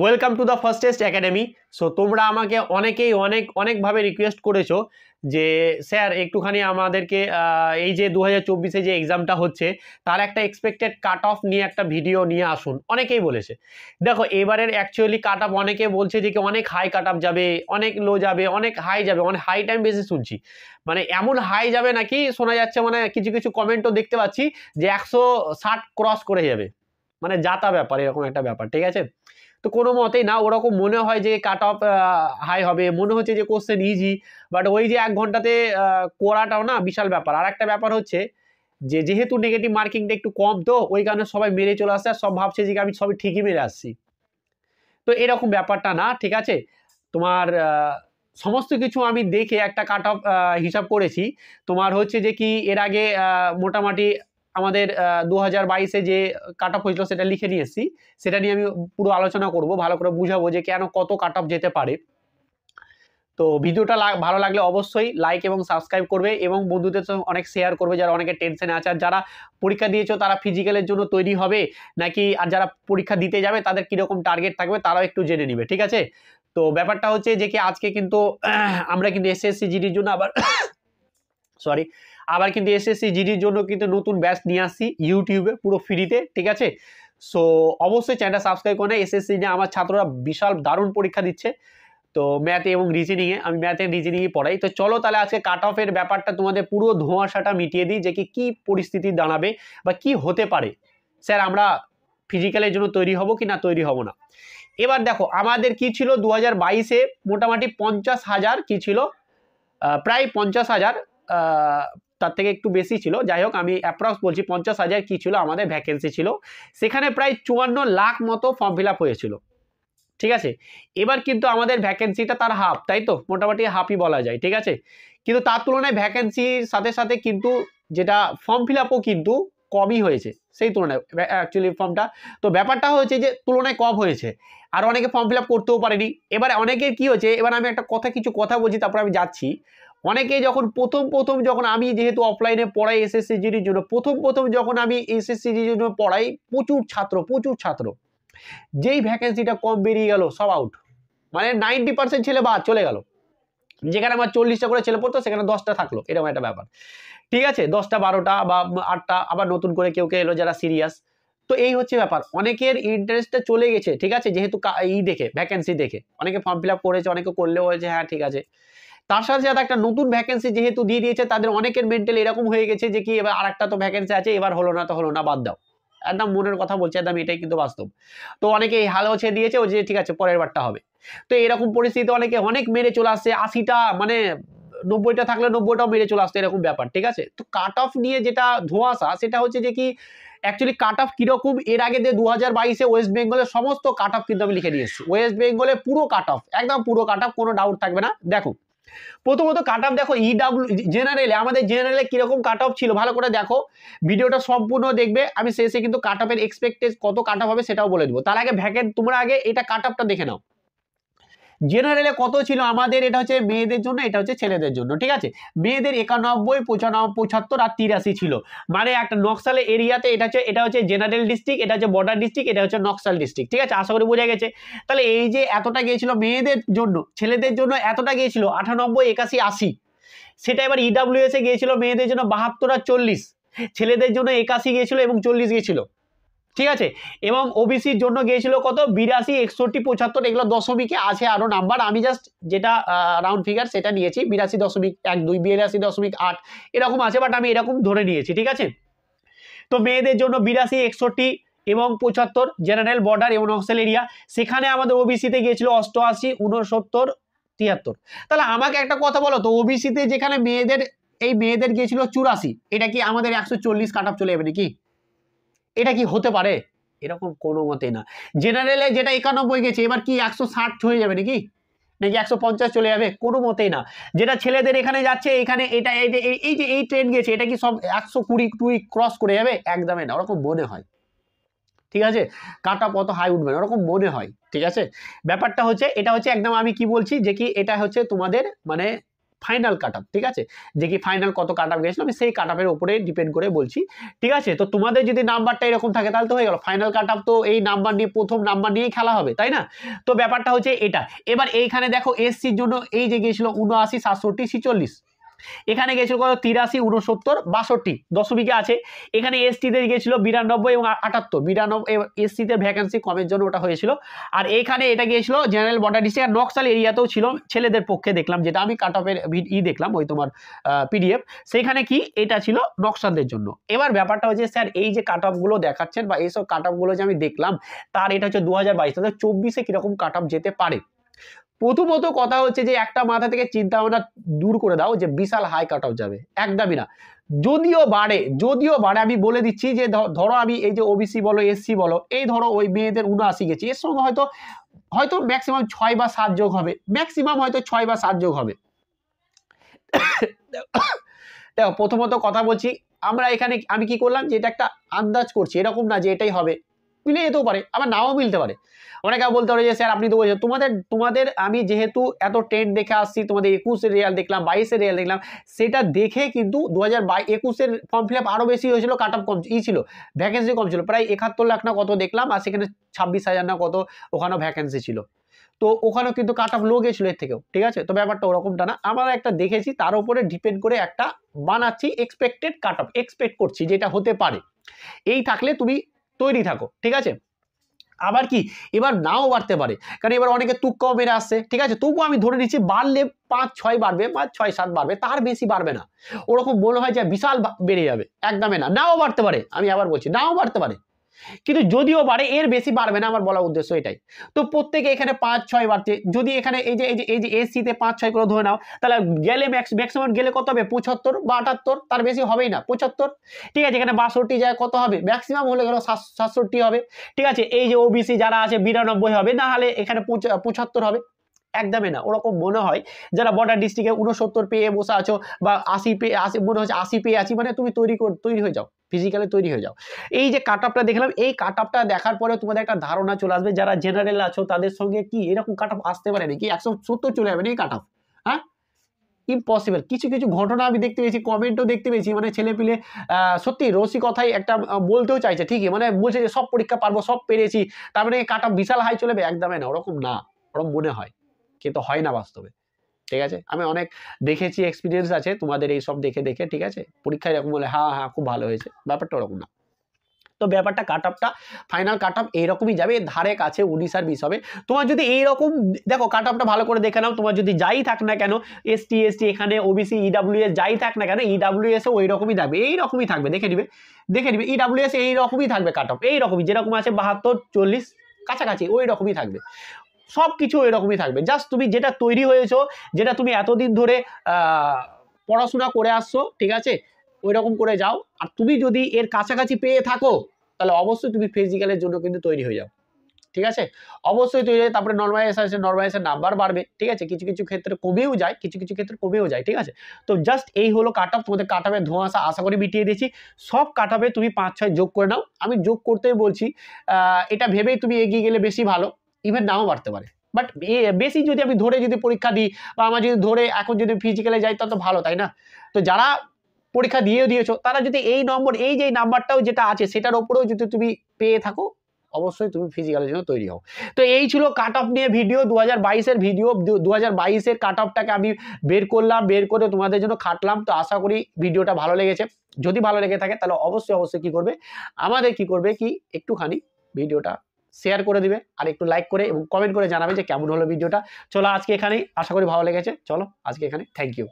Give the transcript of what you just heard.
welcome to the fastest academy so তোমরা আমাকে অনেকেই অনেক অনেকভাবে রিকোয়েস্ট করেছো যে স্যার একটুখানি আমাদেরকে এই যে দু হাজার যে এক্সামটা হচ্ছে তার একটা এক্সপেক্টেড কাট অফ নিয়ে একটা ভিডিও নিয়ে আসুন অনেকেই বলেছে দেখো এবারের অ্যাকচুয়ালি কাট অফ অনেকে বলছে যে কি অনেক হাই কাট অফ যাবে অনেক লো যাবে অনেক হাই যাবে অনেক হাই টাইম বেশি শুনছি মানে এমন হাই যাবে নাকি শোনা যাচ্ছে মানে কিছু কিছু কমেন্টও দেখতে পাচ্ছি যে একশো ক্রস করে যাবে মানে যাতা ব্যাপার এরকম একটা ব্যাপার ঠিক আছে তো কোনো মতেই না ওরকম মনে হয় যে কাট অফ হাই হবে মনে হচ্ছে যে কোশ্চেন ইজি বাট ওই যে এক ঘন্টাতে করাটাও না বিশাল ব্যাপার আর একটা ব্যাপার হচ্ছে যে যেহেতু নেগেটিভ মার্কিংটা একটু কম তো ওই কারণে সবাই মেরে চলে আসছে আর সব ভাবছে যে আমি সবই ঠিকই মেরে আসছি তো এরকম ব্যাপারটা না ঠিক আছে তোমার সমস্ত কিছু আমি দেখে একটা কাট অফ হিসাব করেছি তোমার হচ্ছে যে কি এর আগে মোটামুটি আমাদের দু হাজার বাইশে যে কাট অফ হয়েছিল সেটা লিখে নিয়েছি সেটা নিয়ে আমি পুরো আলোচনা করব ভালো করে বুঝাবো যে কেন কত কাট অফ যেতে পারে তো ভিডিওটা ভালো লাগলে অবশ্যই লাইক এবং সাবস্ক্রাইব করবে এবং বন্ধুদের সঙ্গে অনেক শেয়ার করবে যারা অনেকে টেনশনে আছে আর যারা পরীক্ষা দিয়েছো তারা ফিজিক্যালের জন্য তৈরি হবে নাকি আর যারা পরীক্ষা দিতে যাবে তাদের কীরকম টার্গেট থাকবে তারাও একটু জেনে নেবে ঠিক আছে তো ব্যাপারটা হচ্ছে যে কি আজকে কিন্তু আমরা কিন্তু এসএসসি জিডির জন্য আবার সরি আবার কিন্তু এসএসসি জিডির জন্য কিন্তু নতুন ব্যাচ নিয়ে আসছি ইউটিউবে পুরো ফ্রিতে ঠিক আছে সো অবশ্যই চ্যানেলটা সাবস্ক্রাইব করে এসএসসি নিয়ে আমার ছাত্ররা বিশাল দারুণ পরীক্ষা দিচ্ছে তো ম্যাথে এবং রিজেনিংয়ে আমি ম্যাথে রিজেনিংয়ে পড়াই তো চলো তাহলে আজকে কাট অফের ব্যাপারটা তোমাদের পুরো ধোঁয়াশাটা মিটিয়ে দিই যে কি কী পরিস্থিতি দাঁড়াবে বা কি হতে পারে স্যার আমরা ফিজিক্যালের জন্য তৈরি হব কি না তৈরি হব না এবার দেখো আমাদের কি ছিল দু হাজার বাইশে মোটামুটি পঞ্চাশ হাজার কী ছিল প্রায় পঞ্চাশ হাজার তার থেকে একটু বেশি ছিল যাই হোক আমি অ্যাপ্রক্স বলছি পঞ্চাশ হাজার কী ছিল আমাদের ভ্যাকেন্সি ছিল সেখানে প্রায় চুয়ান্ন লাখ মতো ফর্ম ফিল হয়েছিল ঠিক আছে এবার কিন্তু আমাদের ভ্যাকেন্সিটা তার হাফ তাই তো মোটামুটি হাফই বলা যায় ঠিক আছে কিন্তু তার তুলনায় ভ্যাকেন্সির সাথে সাথে কিন্তু যেটা ফর্ম ফিল কিন্তু কমই হয়েছে সেই তুলনায় অ্যাকচুয়ালি ফর্মটা তো ব্যাপারটা হয়েছে যে তুলনায় কম হয়েছে আর অনেকে ফর্ম ফিল করতেও পারেনি এবার অনেকের কি হয়েছে এবার আমি একটা কথা কিছু কথা বলছি তারপর আমি যাচ্ছি অনেকে যখন প্রথম প্রথম যখন আমি যেহেতু অফলাইনে পড়াই এসএসসি জিডির জন্য প্রথম প্রথম যখন আমি এসএসসি জিডির জন্য পড়াই প্রচুর ছাত্র প্রচুর ছাত্র যেই ভ্যাকেন্সিটা কম বেরিয়ে গেল সব আউট মানে নাইনটি পার্সেন্ট ছেলে বা চলে গেল যেখানে আমার চল্লিশটা করে ছেলে পড়তো সেখানে দশটা থাকলো এরকম একটা ব্যাপার ঠিক আছে দশটা বারোটা বা আটটা আবার নতুন করে কেউ কেউ এলো যারা সিরিয়াস তো এই হচ্ছে ব্যাপার অনেকের ইন্টারেস্টটা চলে গেছে ঠিক আছে যেহেতু ই দেখে ভ্যাকেন্সি দেখে অনেকে ফর্ম ফিল আপ করেছে অনেকে করলেও হয়েছে হ্যাঁ ঠিক আছে তার সাথে সাথে একটা নতুন ভ্যাকেন্সি যেহেতু দিয়ে দিয়েছে তাদের অনেকের মেন্টাল এরকম হয়ে গেছে যে কি এবার আর তো ভ্যাকেন্সি আছে এবার হলো না তো হলো না বাদ দাও একদম মনের কথা বলছে একদম এটাই কিন্তু বাস্তব তো অনেকে এই হালও ছেড়ে দিয়েছে ও যে ঠিক আছে পরের বারটা হবে তো এরকম পরিস্থিতি অনেকে অনেক মেরে চলে আসছে আশিটা মানে নব্বইটা থাকলে নব্বইটাও মেরে চলে আসতো এরকম ব্যাপার ঠিক আছে তো কাট অফ নিয়ে যেটা ধোঁয়াশা সেটা হচ্ছে যে কি অ্যাকচুয়ালি কাট অফ কীরকম এর আগে দিয়ে দু হাজার বাইশে ওয়েস্ট বেঙ্গলের সমস্ত কাট অফ কিন্তু আমি লিখে নিয়েছি ওয়েস্ট বেঙ্গলে পুরো কাট অফ একদম পুরো কাট অফ কোনো ডাউট থাকবে না দেখো প্রথমত কাট অফ দেখো ইডাব্লিউ e জেনারেলে আমাদের জেনারেলে কীরকম কাট অফ ছিল ভালো করে দেখো ভিডিওটা সম্পূর্ণ দেখবে আমি শেষে কিন্তু কাট অফের এক্সপেক্টেড কত কাট অফ হবে সেটাও বলে দেবো তার আগে ভ্যাকেন্ট তোমরা আগে এটা কাট অফটা দেখে নাও জেনারেলে কত ছিল আমাদের এটা হচ্ছে মেয়েদের জন্য এটা হচ্ছে ছেলেদের জন্য ঠিক আছে মেয়েদের একানব্বই পঁচানব্বই পঁচাত্তর আর তিরাশি ছিল মানে একটা নকশালে এরিয়াতে এটা হচ্ছে এটা হচ্ছে জেনারেল ডিস্ট্রিক্ট এটা হচ্ছে বর্ডার ডিস্ট্রিক্ট এটা হচ্ছে নকশাল ডিস্ট্রিক্ট ঠিক আছে আশা করি বোঝা গেছে তাহলে এই যে এতটা গিয়েছিল মেয়েদের জন্য ছেলেদের জন্য এতটা গিয়েছিল আটানব্বই একাশি আশি সেটা এবার ইডাব্লিউএসে গিয়েছিল মেয়েদের জন্য বাহাত্তর আর চল্লিশ ছেলেদের জন্য একাশি গিয়েছিল এবং চল্লিশ গিয়েছিল ঠিক আছে এবং ওবিসির জন্য গিয়েছিল কত বিরাশি একষট্টি পঁচাত্তর এগুলো দশমিকে আছে আরও নাম্বার আমি জাস্ট যেটা রাউন্ড ফিগার সেটা নিয়েছি বিরাশি দশমিক এক দুই বিরাশি দশমিক আট এরকম আছে বাট আমি এরকম ধরে নিয়েছি ঠিক আছে তো মেয়েদের জন্য বিরাশি একষট্টি এবং পঁচাত্তর জেনারেল বর্ডার এবং অক্সেল এরিয়া সেখানে আমাদের ওবিসিতে গিয়েছিল অষ্টআশি উনসত্তর তিয়াত্তর তাহলে আমাকে একটা কথা বলো তো ওবিসিতে যেখানে মেয়েদের এই মেয়েদের গিয়েছিল চুরাশি এটা কি আমাদের একশো চল্লিশ কাট চলে যাবে নাকি এটা কি হতে পারে এরকম কোনো মতে না জেনারেলে যেটা একানব্বই গেছে এবার কি একশো ষাট হয়ে যাবে নাকি নাকি একশো পঞ্চাশ চলে যাবে কোনো মতেই না যেটা ছেলেদের এখানে যাচ্ছে এখানে এটা এই যে এই ট্রেন গেছে এটা কি সব একশো কুড়ি টুই ক্রস করে যাবে একদমই না ওরকম মনে হয় ঠিক আছে কাটা পত হাই উঠবে না ওরকম মনে হয় ঠিক আছে ব্যাপারটা হচ্ছে এটা হচ্ছে একদম আমি কি বলছি যে কি এটা হচ্ছে তোমাদের মানে ফাইনাল কাট ঠিক আছে যে কি ফাইনাল কত কাট আপ গেছিলো আমি সেই কাট আপের উপরে ডিপেন্ড করে বলছি ঠিক আছে তো তোমাদের যদি নাম্বারটা এরকম থাকে তাহলে তো হয়ে গেল ফাইনাল কাট আপ তো এই নাম্বার নিয়ে প্রথম নাম্বার নিয়েই খেলা হবে তাই না তো ব্যাপারটা হচ্ছে এটা এবার এইখানে দেখো এসসির জন্য এই যে গিয়েছিল উনআশি সাতষট্টি ছিচল্লিশ এখানে গেছিল কত তিরাশি উনসত্তর বাষট্টি দশমিকে আছে এখানে এসটিতে গিয়েছিল বিরানব্বই এবং আটাত্তর বিরানব্বই এসটিতে ভ্যাকেন্সি কমের জন্য ওটা হয়েছিল আর এখানে এটা গিয়েছিল জেনারেল বর্ডার ডিস্ট্রিক্ট আর নকশাল এরিয়াতেও ছিল ছেলেদের পক্ষে দেখলাম যেটা আমি কাট অফের ই দেখলাম ওই তোমার পিডিএফ সেখানে কি এটা ছিল নকশালদের জন্য এবার ব্যাপারটা হচ্ছে স্যার এই যে কাট অফগুলো দেখাচ্ছেন বা এইসব কাট অফগুলো যে আমি দেখলাম তার এটা হচ্ছে দু হাজার বাইশ তাহলে চব্বিশে কীরকম কাট অফ যেতে পারে প্রথমত কথা হচ্ছে যে একটা মাথা থেকে চিন্তা ভাবনা দূর করে দাও যে বিশাল হাই কাট অফ যাবে একদমই না যদিও বাড়ে যদিও বাড়ে আমি বলে দিচ্ছি যে ধরো আমি এই যে ওবিসি বলো এসসি বলো এই ধরো ওই মেয়েদের উনআশি গেছি এর সঙ্গে হয়তো হয়তো ম্যাক্সিমাম ছয় বা সাত যোগ হবে ম্যাক্সিমাম হয়তো ছয় বা সাত যোগ হবে দেখো প্রথমত কথা বলছি আমরা এখানে আমি কি করলাম যে এটা একটা আন্দাজ করছি এরকম না যে এটাই হবে মিলে যেতেও পারে আবার নাও মিলতে পারে অনেকে বলতে পারে যে স্যার আপনি তো বলছেন তোমাদের তোমাদের আমি যেহেতু এত ট্রেন্ড দেখে আসছি তোমাদের একুশের রিয়াল দেখলাম বাইশের রিয়াল দেখলাম সেটা দেখে কিন্তু দু হাজার বাই একুশের ফর্ম ফিল আপ আরও বেশি হয়েছিল কাট অফ কম ই ছিল ভ্যাকেন্সি কম ছিল প্রায় একাত্তর লাখ না কত দেখলাম আর সেখানে ছাব্বিশ হাজার না কত ওখানেও ভ্যাকেন্সি ছিল তো ওখানেও কিন্তু কাট অফ লো গেছিলো এর থেকেও ঠিক আছে তো ব্যাপারটা ওরকমটা না আমরা একটা দেখেছি তার উপরে ডিপেন্ড করে একটা বানাচ্ছি এক্সপেক্টেড কাট অফ এক্সপেক্ট করছি যেটা হতে পারে এই থাকলে তুমি তৈরি থাকো ঠিক আছে আবার কি এবার নাও বাড়তে পারে কারণ এবার অনেকে তুক্কাও বেড়ে আসছে ঠিক আছে তবুও আমি ধরে নিচ্ছি বাড়লে পাঁচ ছয় বাড়বে পাঁচ ছয় সাত বাড়বে তার বেশি বাড়বে না ওরকম মনে হয় যে বিশাল বেড়ে যাবে একদমই না নাও বাড়তে পারে আমি আবার বলছি নাও বাড়তে পারে কিন্তু যদিও বাড়ে এর বেশি বাড়বে না আমার বলার উদ্দেশ্য এটাই তো প্রত্যেকে এখানে পাঁচ ছয় বাড়ছে যদি এখানে এই যে এই যে এই যে এসিতে পাঁচ ছয় করে ধরে নাও তাহলে গেলে ম্যাক্সিমাম গেলে কত হবে পঁচাত্তর বা আটাত্তর তার বেশি হবেই না পঁচাত্তর ঠিক আছে এখানে বাষট্টি যায় কত হবে ম্যাক্সিমাম হলে গেল সাতষট্টি হবে ঠিক আছে এই যে ওবিসি যারা আছে বিরানব্বই হবে না হলে এখানে পঁচাত্তর হবে একদমই না ওরকম মনে হয় যারা বর্ডার ডিস্ট্রিক্টে উনসত্তর পেয়ে বসে আছো বা আশি পেয়ে আশি মনে হচ্ছে আশি পেয়ে আছি মানে তুমি তৈরি তৈরি হয়ে যাও ফিজিক্যালি তৈরি হয়ে যাও এই যে কাট আপটা দেখলাম এই কাট আপটা দেখার পরে তোমাদের একটা ধারণা চলে আসবে যারা জেনারেল আছো তাদের সঙ্গে কি এরকম কাট আপ আসতে পারে নাকি একশো সত্তর চলে যাবে না এই কাট আপ হ্যাঁ ইম্পসিবল কিছু কিছু ঘটনা আমি দেখতে পেয়েছি কমেন্টও দেখতে পেয়েছি মানে ছেলে পিলে সত্যি রসি কথাই একটা বলতেও চাইছে ঠিকই মানে বলছে যে সব পরীক্ষা পারবো সব পেরেছি তার মানে কাট আপ বিশাল হাই চলে যাবে একদমই না ওরকম না ওরকম মনে হয় কিন্তু হয় না বাস্তবে ঠিক আছে আমি অনেক দেখেছি এক্সপিরিয়েন্স আছে তোমাদের এই সব দেখে দেখে ঠিক আছে পরীক্ষায় এরকম বলে হ্যাঁ হ্যাঁ খুব ভালো হয়েছে ব্যাপারটা ওরকম না তো ব্যাপারটা কাট আপটা ফাইনাল কাট আপ এইরকমই যাবে ধারে কাছে উনিশ আর বিশ হবে তোমার যদি এইরকম দেখো কাট আপটা ভালো করে দেখে নাও তোমার যদি যাই থাক না কেন এসটি এসটি এখানে ওবিসি ইডাব্লিউএস e যাই থাক না কেন ইডাব্লিউএসে e ওই রকমই থাকবে এইরকমই থাকবে দেখে নিবে দেখে নিবে ইডাব্লিউএস e এইরকমই থাকবে কাট আপ এইরকমই যেরকম আছে বাহাত্তর চল্লিশ কাছাকাছি ওই রকমই থাকবে সব কিছু এরকমই থাকবে জাস্ট তুমি যেটা তৈরি হয়েছো যেটা তুমি এতদিন ধরে পড়াশোনা করে আসছো ঠিক আছে ওই রকম করে যাও আর তুমি যদি এর কাছাকাছি পেয়ে থাকো তাহলে অবশ্যই তুমি ফিজিক্যালের জন্য কিন্তু তৈরি হয়ে যাও ঠিক আছে অবশ্যই তৈরি হয় তারপরে নর্মালাইজেশন নর্মালাইজেশন নাম্বার বাড়বে ঠিক আছে কিছু কিছু ক্ষেত্রে কমেও যায় কিছু কিছু ক্ষেত্রে কমেও যায় ঠিক আছে তো জাস্ট এই হলো কাট অফ তোমাদের কাট অফের ধোঁয়াশা আশা করি মিটিয়ে দিয়েছি সব কাট অফে তুমি পাঁচ ছয় যোগ করে নাও আমি যোগ করতেই বলছি এটা ভেবেই তুমি এগিয়ে গেলে বেশি ভালো ইভেন নাও বাড়তে পারে বাট বেশি যদি আমি ধরে যদি পরীক্ষা দিই বা আমার যদি ধরে এখন যদি ফিজিক্যালে যাই তত ভালো তাই না তো যারা পরীক্ষা দিয়েও দিয়েছো তারা যদি এই নম্বর এই যে নাম্বারটাও যেটা আছে সেটার ওপরেও যদি তুমি পেয়ে থাকো অবশ্যই তুমি ফিজিক্যালের জন্য তৈরি হও তো এই ছিল কাট অফ নিয়ে ভিডিও দু হাজার বাইশের ভিডিও দু হাজার বাইশের কাট অফটাকে আমি বের করলাম বের করে তোমাদের জন্য খাটলাম তো আশা করি ভিডিওটা ভালো লেগেছে যদি ভালো লেগে থাকে তাহলে অবশ্যই অবশ্যই কী করবে আমাদের কি করবে কি একটুখানি ভিডিওটা শেয়ার করে দিবে আর একটু লাইক করে এবং কমেন্ট করে জানাবে যে কেমন হলো ভিডিওটা চলো আজকে এখানেই আশা করি ভালো লেগেছে চলো আজকে এখানে থ্যাংক ইউ